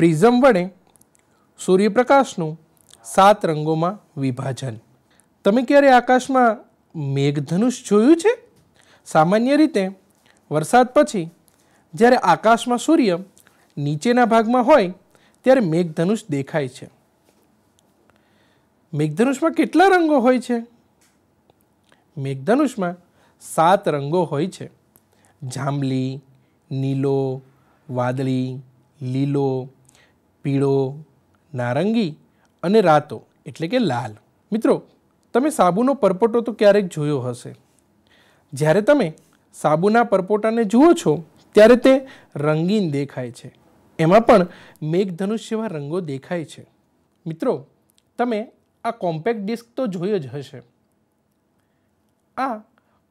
prism વડે સૂર્યપ્રકાશનું સાત રંગોમાં વિભાજન તમે ક્યારે આકાશમાં મેઘધનુષ જોયું છે સામાન્ય રીતે વરસાદ પછી જ્યારે આકાશમાં સૂર્ય નીચેના ભાગમાં હોય ત્યારે મેઘધનુષ દેખાય છે મેઘધનુષમાં કેટલા રંગો હોય છે મેઘધનુષમાં સાત રંગો હોય છે જાંબલી નીલો વાદળી લીલો પીળો નારંગી અને રાતો એટલે કે લાલ મિત્રો તમે સાબુનો પરપોટો તો ક્યારેક જોયો હશે જ્યારે તમે સાબુના પરપોટાને જુઓ છો ત્યારે તે રંગીન દેખાય છે એમાં પણ મેઘધનુષ જેવા રંગો દેખાય છે મિત્રો તમે આ કોમ્પેક્ટ ડિસ્ક તો જોઈ જ હશે આ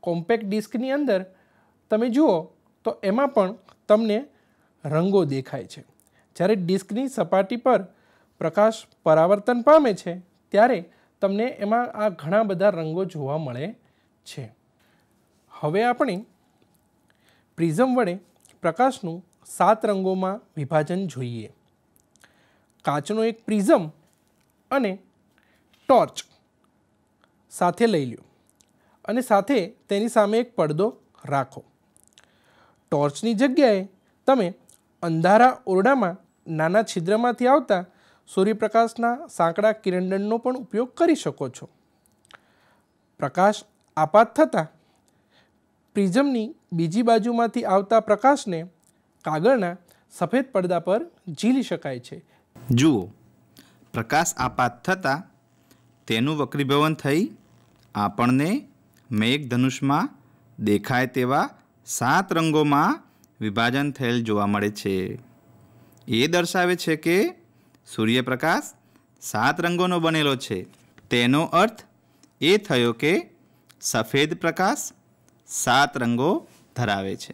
કોમ્પેક્ટ ડિસ્કની અંદર તમે જુઓ તો એમાં પણ તમને રંગો દેખાય છે જ્યારે ડિસ્કની સપાટી પર પ્રકાશ પરાવર્તન પામે છે ત્યારે તમને એમાં આ ઘણા બધા રંગો જોવા મળે છે હવે આપણે પ્રિઝમ વડે પ્રકાશનું સાત રંગોમાં વિભાજન જોઈએ કાચનો એક પ્રિઝમ અને ટોર્ચ સાથે લઈ લ્યો અને સાથે તેની સામે એક પડદો રાખો ટોર્ચની જગ્યાએ તમે અંધારા ઓરડામાં નાના છિદ્રમાંથી આવતા સૂર્યપ્રકાશના સાંકડા કિરણદંડનો પણ ઉપયોગ કરી શકો છો પ્રકાશ આપાત થતાં પ્રિઝમની બીજી બાજુમાંથી આવતા પ્રકાશને કાગળના સફેદ પડદા પર ઝીલી શકાય છે જુઓ પ્રકાશ આપાત થતાં તેનું વક્રીભવન થઈ આપણને મેઘધનુષમાં દેખાય તેવા સાત રંગોમાં વિભાજન થયેલ જોવા મળે છે એ દર્શાવે છે કે સૂર્યપ્રકાશ સાત રંગોનો બનેલો છે તેનો અર્થ એ થયો કે સફેદ પ્રકાશ સાત રંગો ધરાવે છે